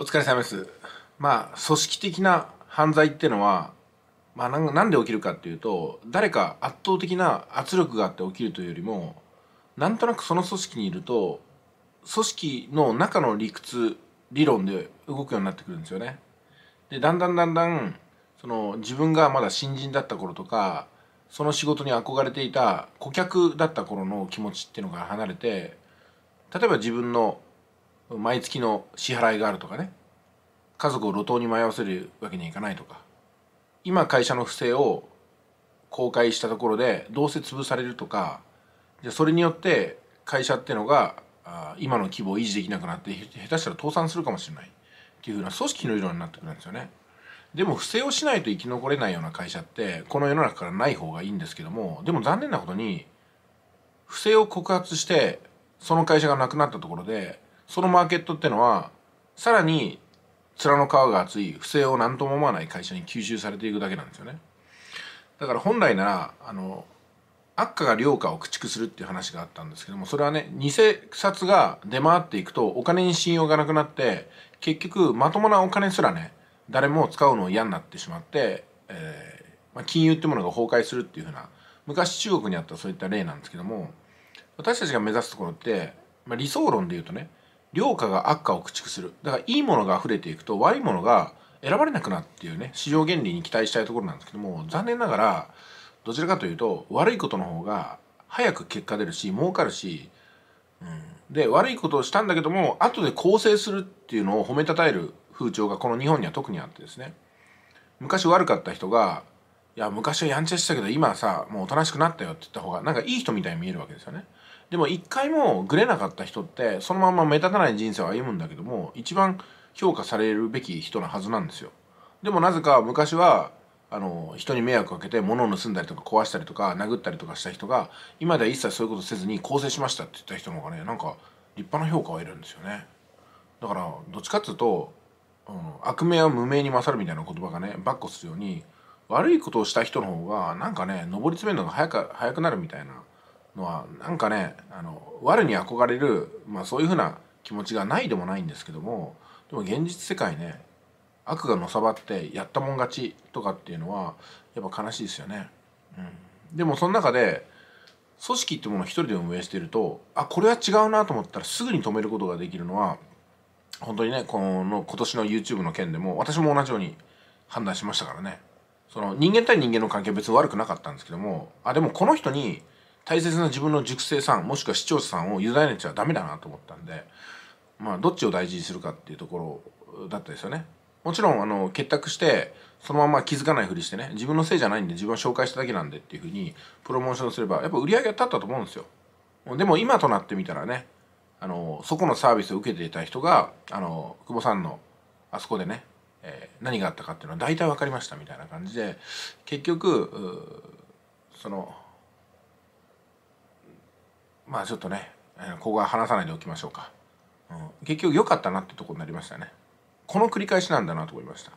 お疲れ様です。まあ、組織的な犯罪ってのは、まあ、なんで起きるかっていうと、誰か圧倒的な圧力があって起きるというよりも、なんとなくその組織にいると、組織の中の理屈、理論で動くようになってくるんですよね。で、だんだんだんだん、その自分がまだ新人だった頃とか、その仕事に憧れていた顧客だった頃の気持ちっていうのが離れて、例えば自分の毎月の支払いがあるとかね家族を路頭に迷わせるわけにはいかないとか今会社の不正を公開したところでどうせ潰されるとかじゃそれによって会社ってのが今の規模を維持できなくなって下手したら倒産するかもしれないっていうふうな組織の理論になってくるんですよね。でも不正をしないと生き残れないような会社ってこの世の中からない方がいいんですけどもでも残念なことに不正を告発してその会社がなくなったところでそのマーケットってのはさらに面の皮が厚い不正を何とも思わない会社に吸収されていくだけなんですよねだから本来ならあの悪化が良化を駆逐するっていう話があったんですけどもそれはね偽札が出回っていくとお金に信用がなくなって結局まともなお金すらね誰も使うのを嫌になってしまって、えー、まあ、金融ってものが崩壊するっていうふうな昔中国にあったそういった例なんですけども私たちが目指すところって、まあ、理想論で言うとね良価が悪価を駆逐するだからいいものが溢れていくと悪いものが選ばれなくなっていうね市場原理に期待したいところなんですけども残念ながらどちらかというと悪いことの方が早く結果出るし儲かるし、うん、で悪いことをしたんだけども後で更生するっていうのを褒めたたえる風潮がこの日本には特にあってですね昔悪かった人がいや昔はやんちゃしてたけど今はさもうおとなしくなったよって言った方がなんかいい人みたいに見えるわけですよねでも一回もグレなかった人ってそのまま目立たない人生を歩むんだけども一番評価されるべき人なはずなんですよでもなぜか昔はあの人に迷惑かけて物を盗んだりとか壊したりとか殴ったりとかした人が今では一切そういうことせずに更生しましたって言った人の方がねなんか立派な評価を得るんですよねだからどっちかっつうと、うん、悪名は無名に勝るみたいな言葉がねバッするように悪いことをした人の方がなんかね上り詰めるのが早く早くなるみたいなのはなんかねあの悪に憧れる、まあ、そういうふうな気持ちがないでもないんですけどもでも現実世界ね悪がのさばってやったもん勝ちとかっていうのはやっぱ悲しいですよね。うん、でもその中で組織ってものを一人で運営してるとあこれは違うなと思ったらすぐに止めることができるのは本当にねこの今年の YouTube の件でも私も同じように判断しましたからね。その人間対人間の関係別に悪くなかったんですけどもあでもこの人に大切な自分の熟成さんもしくは視聴者さんを委ねちゃダメだなと思ったんでまあどっちを大事にするかっていうところだったですよね。もちろんあの結託してそのまま気づかないふりしてね自分のせいじゃないんで自分を紹介しただけなんでっていうふうにプロモーションすればやっぱ売り上げ立ったと思うんですよ。でも今となってみたらねあのそこのサービスを受けていた人があの久保さんのあそこでねえー、何があったかっていうのは大体分かりましたみたいな感じで結局そのまあちょっとね、えここは話さないでおきましょうか、うん、結局良かったなってとこになりましたねこの繰り返しなんだなと思いました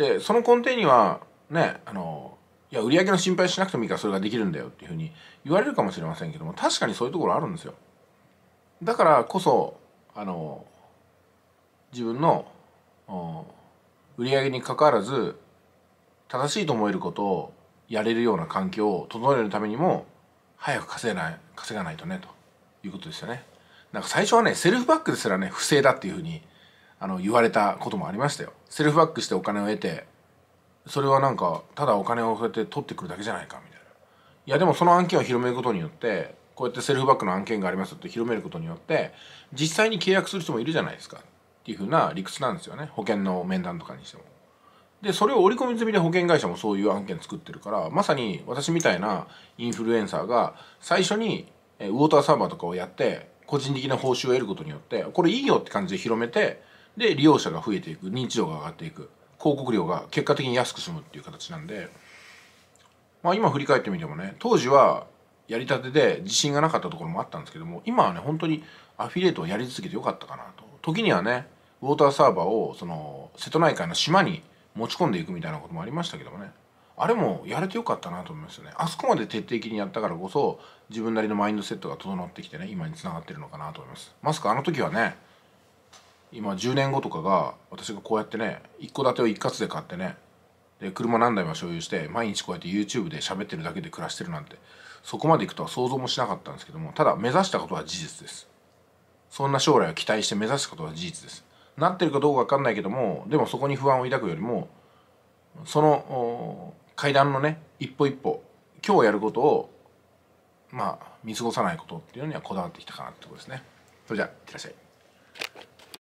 でその根底にはねあのいや売り上げの心配しなくてもいいからそれができるんだよっていうふうに言われるかもしれませんけども確かにそういうところあるんですよだからこそあの自分の売り上げにかかわらず正しいと思えることをやれるような環境を整えるためにも早く稼がない稼がないとねということですよね。なんか最初はねセルフバックですらね不正だっていうふうにあの言われたこともありましたよ。セルフバックしてお金を得てそれはなんかただお金をそうやって取ってくるだけじゃないかみたいな。いやでもその案件を広めることによってこうやってセルフバックの案件がありますって広めることによって実際に契約する人もいるじゃないですか。っていうふうな理屈なんですよね保険の面談とかにしても。でそれを織り込み済みで保険会社もそういう案件作ってるからまさに私みたいなインフルエンサーが最初にウォーターサーバーとかをやって個人的な報酬を得ることによってこれいいよって感じで広めてで利用者が増えていく認知度が上がっていく広告料が結果的に安く済むっていう形なんで、まあ、今振り返ってみてもね当時はやりたてで自信がなかったところもあったんですけども今はね本当にアフィリエイトをやり続けてよかったかなと時にはねウォーターサーバーをその瀬戸内海の島に持ち込んでいくみたいなこともありましたけどもねあれもやれてよかったなと思いますよねあそこまで徹底的にやったからこそ自分なりのマインドセットが整ってきてね今につながってるのかなと思いますまさかあの時はね今10年後とかが私がこうやってね一戸建てを一括で買ってねで車何台も所有して毎日こうやって YouTube で喋ってるだけで暮らしてるなんてそこまでいくとは想像もしなかったんですけどもただ目指したことは事実ですそんな将来を期待して目指すことは事実ですなってるかどうか分かんないけどもでもそこに不安を抱くよりもその階段のね一歩一歩今日やることをまあ見過ごさないことっていうのにはこだわってきたかなってことですねそれじゃあいってらっしゃい